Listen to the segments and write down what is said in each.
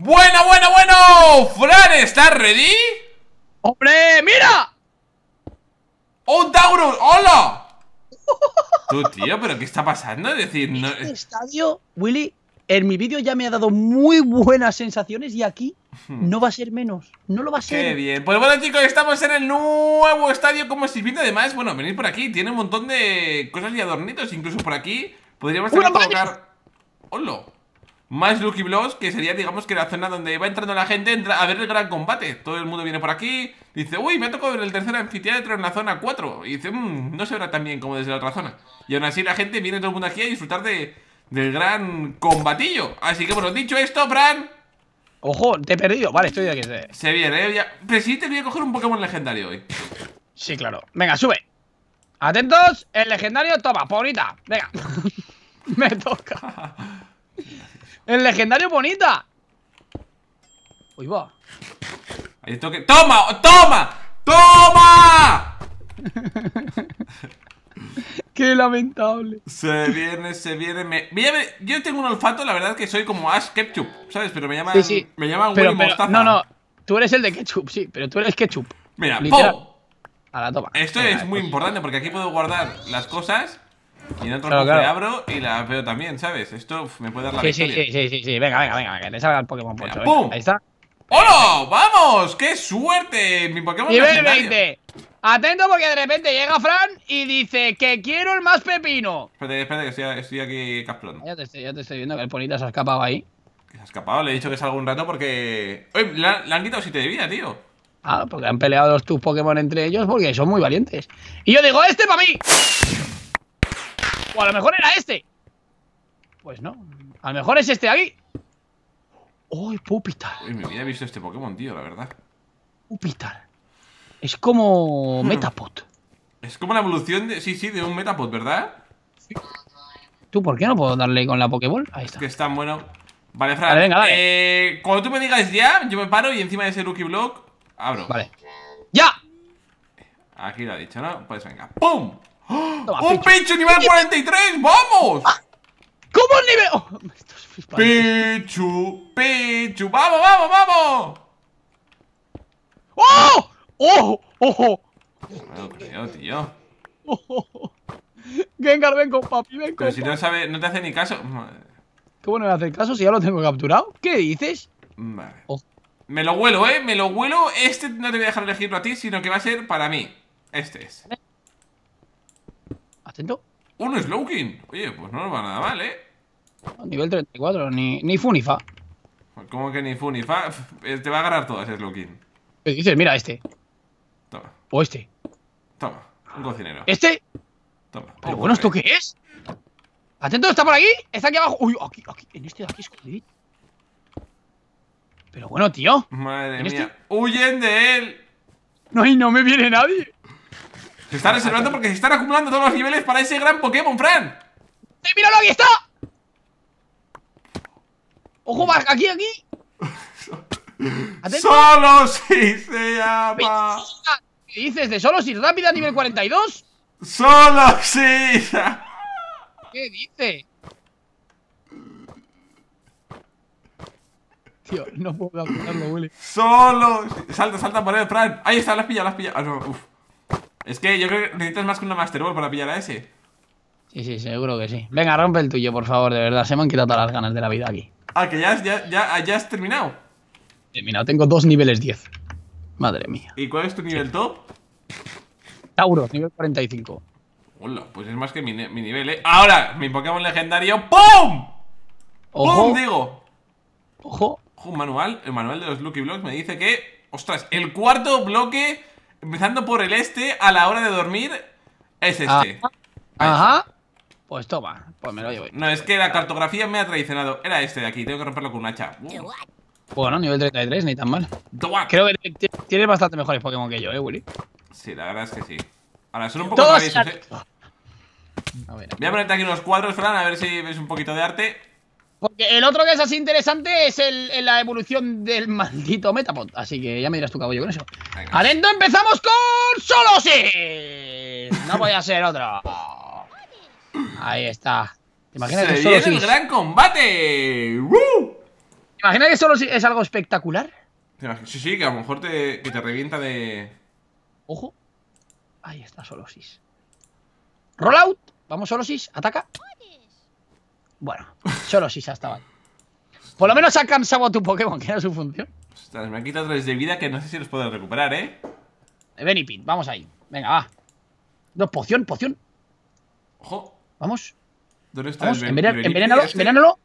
Bueno, bueno, bueno. Fran, ¿estás ready? ¡Hombre, mira! ¡Oh, un Taurus! ¡Hola! Tú, tío, ¿pero qué está pasando? Es decir, no... Este estadio, Willy, en mi vídeo ya me ha dado muy buenas sensaciones y aquí hmm. no va a ser menos. No lo va a ser. Qué bien. Pues bueno, chicos, estamos en el nuevo estadio como viendo Además, bueno, venid por aquí. Tiene un montón de cosas y adornitos. Incluso por aquí podríamos colocar... ¡Hola! Más Lucky Blows, que sería, digamos, que la zona donde va entrando la gente a ver el gran combate. Todo el mundo viene por aquí, dice, uy, me ha tocado en el tercer anfiteatro en la zona 4. Y dice, mmm, no se verá tan bien como desde la otra zona. Y aún así la gente viene todo el mundo aquí a disfrutar del gran combatillo. Así que, bueno, dicho esto, Fran... Ojo, te he perdido. Vale, estoy aquí. Se viene, ¿eh? Pero sí te voy a coger un Pokémon legendario hoy. Sí, claro. Venga, sube. Atentos, el legendario toma, ahorita. Venga. Me toca. ¡El legendario bonita! Uy, va. Esto que... ¡Toma! ¡Toma! ¡Toma! Qué lamentable. Se viene, se viene. Me... Yo tengo un olfato, la verdad, que soy como Ash Ketchup, ¿sabes? Pero me llaman. Sí, sí. Me llaman Willy Mostaza. No, no. Tú eres el de Ketchup, sí, pero tú eres Ketchup. Mira, ¡pum! A la toma. Esto es muy pues. importante porque aquí puedo guardar las cosas y en otro lo abro y la veo también, ¿sabes? Esto me puede dar la sí, Sí, sí, sí, sí, venga, venga, venga, que te salga el Pokémon Pocho. ¿eh? ¡Pum! Ahí está. ¡Hola! ¡Vamos! ¡Qué suerte! Mi Pokémon Nivel 20. Atento porque de repente llega Fran y dice que quiero el más pepino. Espérate, espérate, que estoy, aquí Casplon. Ya te estoy, ya te estoy viendo que el ponita se ha escapado ahí. Se ha escapado, le he dicho que salga un rato porque... ¡Uy! Le, han, le han quitado 7 de vida, tío. Ah, porque han peleado los tus Pokémon entre ellos porque son muy valientes. Y yo digo, ¡este para mí! a lo mejor era este. Pues no. A lo mejor es este aquí. Uy, Pupitar! Uy, me hubiera visto este Pokémon, tío, la verdad. Pupitar. Es como hmm. Metapod. Es como la evolución de. Sí, sí, de un Metapod, ¿verdad? ¿Tú por qué no puedo darle con la Pokéball? Ahí está. Que es tan bueno. Vale, Frank eh, cuando tú me digas ya, yo me paro y encima de ese Lucky Block abro. Vale. ¡Ya! Aquí lo ha dicho, ¿no? Pues venga. ¡Pum! ¡Oh! ¡Un Pichu, nivel 43! ¡Vamos! Ah, ¿Cómo nivel...? Oh, Pichu, Pichu, vamos, vamos, vamos. ¡Oh! ¡Oh! ¡Oh! No creo, tío. Gengar, ven con papi, ven con Pero si no sabe, no te hace ni caso. ¿Cómo no me hace caso si ya lo tengo capturado? ¿Qué dices? Vale. Oh. Me lo huelo, eh, me lo huelo. Este no te voy a dejar elegirlo a ti, sino que va a ser para mí. Este es. Atento. Un Slowking. Oye, pues no nos va nada mal, ¿eh? Nivel 34, ni, ni fa ¿Cómo que ni fa? Eh, te va a agarrar todas, Slowking. ¿Qué dices? Mira, este. Toma. O este. Toma, un cocinero. ¿Este? Toma. Pero bueno, ¿esto qué es? Atento, está por aquí. Está aquí abajo. Uy, aquí, aquí. En este de aquí escondid Pero bueno, tío. Madre este? mía. ¡Huyen de él! No, y no me viene nadie. Se está reservando porque se están acumulando todos los niveles para ese gran Pokémon, Fran. míralo! ¡Aquí está! ¡Ojo, aquí, aquí! ¡Solo si se llama! ¿Qué dices? ¿De solo si rápida nivel 42? ¡Solo si! ¿Qué dice? Tío, no puedo apuntarlo, Willy. ¡Solo! Salta, salta, por ahí, Fran. Ahí está, las pilla, las pilla. Ah, no, es que yo creo que necesitas más que una Master Ball para pillar a ese. Sí, sí, seguro que sí. Venga, rompe el tuyo, por favor, de verdad. Se me han quitado todas las ganas de la vida aquí. Ah, que ya, has, ya, ah, ya, has terminado. Terminado, eh, tengo dos niveles 10. Madre mía. ¿Y cuál es tu nivel top? Tauro, nivel 45. Hola, pues es más que mi, nivel, ¿eh? Ahora, mi Pokémon legendario. ¡Pum! Ojo. Digo. Ojo. Ojo, un manual. El manual de los Lucky Blocks me dice que. Ostras, el cuarto bloque empezando por el este, a la hora de dormir, es ah. este. Ajá. Pues toma, pues me lo llevo. No, es que la cartografía me ha traicionado. Era este de aquí, tengo que romperlo con un hacha. Bueno, nivel 33, ni tan mal. Creo que tienes bastante mejores Pokémon que yo, ¿eh, Willy? Sí, la verdad es que sí. Ahora, son un poco más ¿eh? a ver, Voy a ponerte aquí unos cuadros, Fran, a ver si ves un poquito de arte. Porque el otro que es así interesante es la evolución del maldito Metapod. Así que ya me dirás tu caballo con eso. Venga. empezamos con Solosis No voy a ser otro. Ahí está. ¿Te imaginas que Solosis. gran combate. que Solosis es algo espectacular? Sí, sí, que a lo mejor te, te revienta de. Ojo. Ahí está Solosis. Rollout. Vamos, Solosis. Ataca. Bueno, solo si se estado... Por lo menos ha cansado a tu Pokémon, que era su función. me han quitado tres de vida que no sé si los puedo recuperar, ¿eh? Benipin, vamos ahí. Venga, va. No, poción, poción. Ojo. Vamos. ¿Dónde está el envenénalo.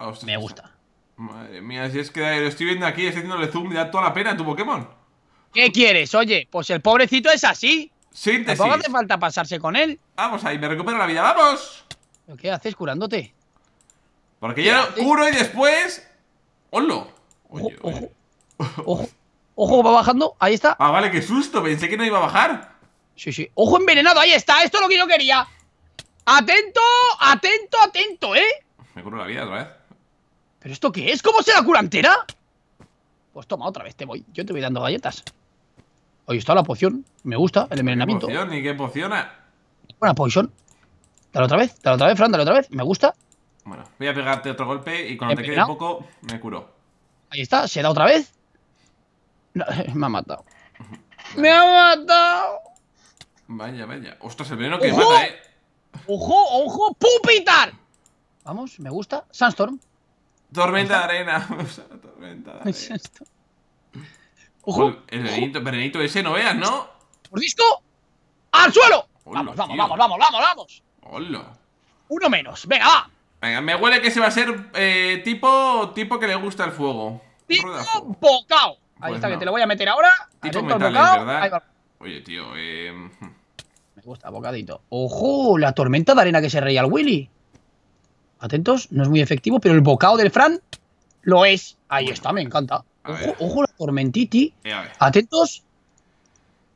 Ah, me gusta. Madre mía, si es que lo estoy viendo aquí, estoy haciéndole zoom, y da toda la pena a tu Pokémon. ¿Qué quieres? Oye, pues el pobrecito es así. Síntesis. No hace falta pasarse con él. Vamos ahí, me recupero la vida, ¡vamos! qué haces curándote? Porque yo curo y después... ¡HOLO! ojo, Ojo, va bajando. Ahí está. Ah, vale, qué susto. Pensé que no iba a bajar. Sí, sí. ¡Ojo envenenado! Ahí está. Esto es lo que yo quería. ¡Atento! ¡Atento! ¡Atento! ¿Eh? Me curo la vida otra vez. ¿Pero esto qué es? ¿Cómo se la curantera? Pues toma, otra vez te voy. Yo te voy dando galletas. Ahí está la poción. Me gusta el envenenamiento. ¿Qué poción? ¿Y qué pociona? Una poción. Dale otra vez, dale otra vez, Fran, dale otra vez. Me gusta. Bueno, voy a pegarte otro golpe y cuando te quede poco, me curo. Ahí está, se da otra vez. No, me ha matado. ¡Me ha matado! Vaya, vaya. Ostras, el veneno que mata, eh. ¡Ojo, ojo! ¡Pupitar! Vamos, me gusta. Sandstorm. Tormenta de arena. tormenta de arena. Ojo. el venenito, ese no veas, ¿no? ¡Por disco! ¡Al suelo! vamos, vamos, vamos, vamos, vamos, vamos. ¡Hola! Uno menos, venga, Venga, me huele que se va a ser eh, tipo, tipo que le gusta el fuego. Tipo bocao. Ahí pues está, que te lo voy a meter ahora. Tipo Oye, tío, eh... Me gusta, bocadito. ¡Ojo! La tormenta de arena que se reía al Willy. Atentos, no es muy efectivo, pero el bocado del Fran lo es. Ahí está, me encanta. Ojo, ojo, la tormentiti. Eh, atentos.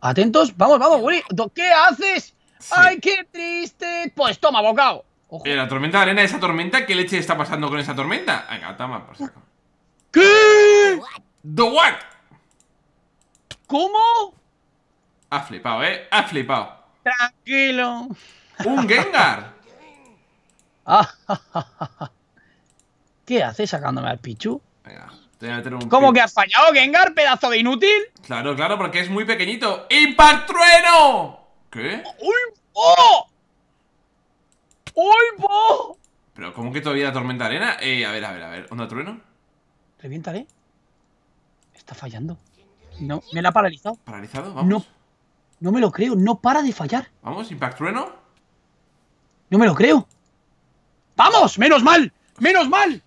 Atentos. Vamos, vamos, Willy. ¿Qué haces? ¡Ay, qué triste! Pues toma, bocado. La tormenta de arena, esa tormenta, ¿qué leche está pasando con esa tormenta? Venga, toma, por saco. ¿Qué? ¿The what? ¿Cómo? Ha flipado, ¿eh? Ha flipado. Tranquilo. ¡Un Gengar! ¿Qué haces sacándome al Pichu? Venga, te voy a meter un ¿Cómo que has fallado, Gengar, pedazo de inútil? Claro, claro, porque es muy pequeñito. trueno! ¿Qué? ¡Uy! ¡Uy! ¿Pero cómo que todavía tormenta arena? Eh, a ver, a ver, a ver. ¿Onda trueno? Reviéntale. Está fallando. No, me la ha paralizado. ¿Paralizado? Vamos. No, no me lo creo, no para de fallar. Vamos, impact trueno. No me lo creo. ¡Vamos! ¡Menos mal! ¡Menos mal!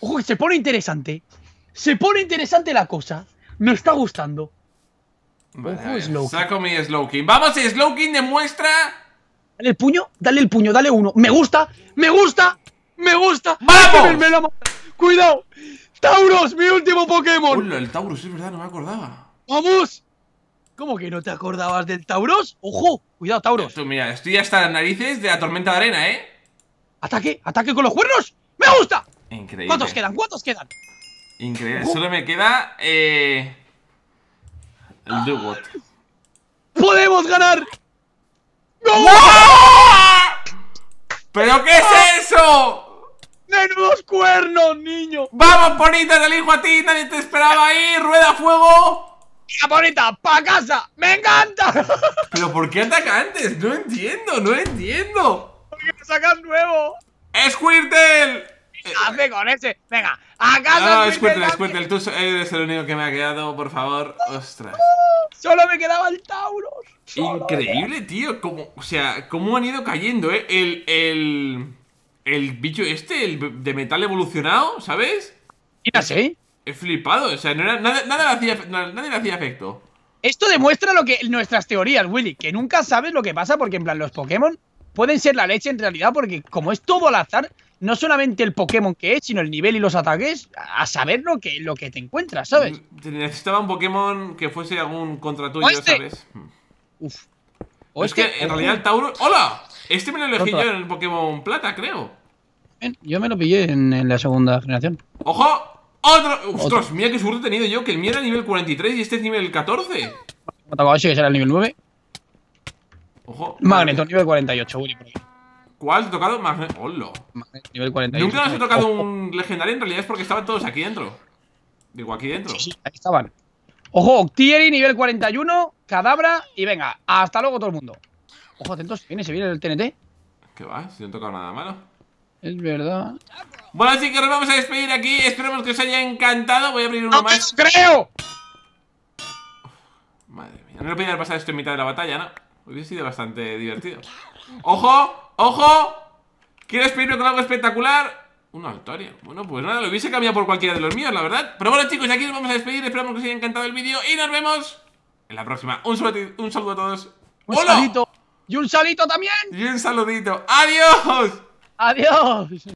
Ojo, que se pone interesante. Se pone interesante la cosa. Me está gustando. Saco mi Slowking. Vamos, Slowking! demuestra. Dale el puño, dale el puño, dale uno. Me gusta, me gusta, me gusta. ¡Vamos! ¡Cuidado! ¡Tauros, mi último Pokémon! el Tauros, es verdad, no me acordaba. ¡Vamos! ¿Cómo que no te acordabas del Tauros? ¡Ojo! Cuidado, Tauros. mira, estoy hasta las narices de la tormenta de arena, ¿eh? ¡Ataque! ¡Ataque con los cuernos! ¡Me gusta! Increíble. ¿Cuántos quedan? ¿Cuántos quedan? Increíble. Solo me queda. Eh. El de ¡Podemos ganar! ¡No! ¿Pero qué es eso? ¡Menudos cuernos, niño! ¡Vamos, bonita, ¡Te elijo a ti! ¡Nadie te esperaba ahí! ¡Rueda fuego! Mira bonita, ¡Pa casa! ¡Me encanta! ¿Pero por qué antes No entiendo, no entiendo. Porque me sacan nuevo. ¡Squirtle! hace con ese? Venga, Acaso No, no, eh, es tú eres el único que me ha quedado, por favor. Ostras. Solo me quedaba el Tauros. Increíble, tío. Como, o sea, cómo han ido cayendo, ¿eh? El, el, el bicho este, el de metal evolucionado, ¿sabes? Mira, sé. He flipado, o sea, nada, le hacía, efecto. Esto demuestra lo que nuestras teorías, Willy, que nunca sabes lo que pasa porque en plan los Pokémon pueden ser la leche en realidad porque como es todo al azar, no solamente el Pokémon que es, sino el nivel y los ataques, a saber lo que, lo que te encuentras, ¿sabes? Necesitaba un Pokémon que fuese algún contra tuyo, ¿sabes? Uf. O es que en realidad el Tauro. ¡Hola! Este me lo elegí yo en el Pokémon Plata, creo. Yo me lo pillé en, la segunda generación. ¡Ojo! ¡Otro! ¡Ostras! Mira qué suerte he tenido yo, que el mío era nivel 43 y este es nivel 14. Matakashi, que será el nivel 9. Ojo. Magneto, nivel 48, Willy, por ahí ¿Cuál te tocado? más ¡Hola! Nivel 41. Nunca nos he tocado oh, oh. un legendario, en realidad es porque estaban todos aquí dentro. Digo, aquí dentro. Sí, ahí estaban. Ojo, Tieri, nivel 41, Cadabra y venga, hasta luego todo el mundo. Ojo, atentos, se viene, se viene el TNT. ¿Qué va? Si no he tocado nada malo. Es verdad. Bueno, así que nos vamos a despedir aquí. Esperemos que os haya encantado. Voy a abrir uno ¡No más. ¡Creo! Madre mía, no le voy a pasar esto en mitad de la batalla, ¿no? Hubiera sido bastante divertido. ¡Ojo! ¡Ojo! ¿Quieres pedirme con algo espectacular? Una victoria. Bueno, pues nada, lo hubiese cambiado por cualquiera de los míos, la verdad. Pero bueno, chicos, aquí nos vamos a despedir. Esperamos que os haya encantado el vídeo y nos vemos en la próxima. Un, un saludo a todos. ¡Un ¡Hola! ¡Y un saludito también! ¡Y un saludito! ¡Adiós! ¡Adiós!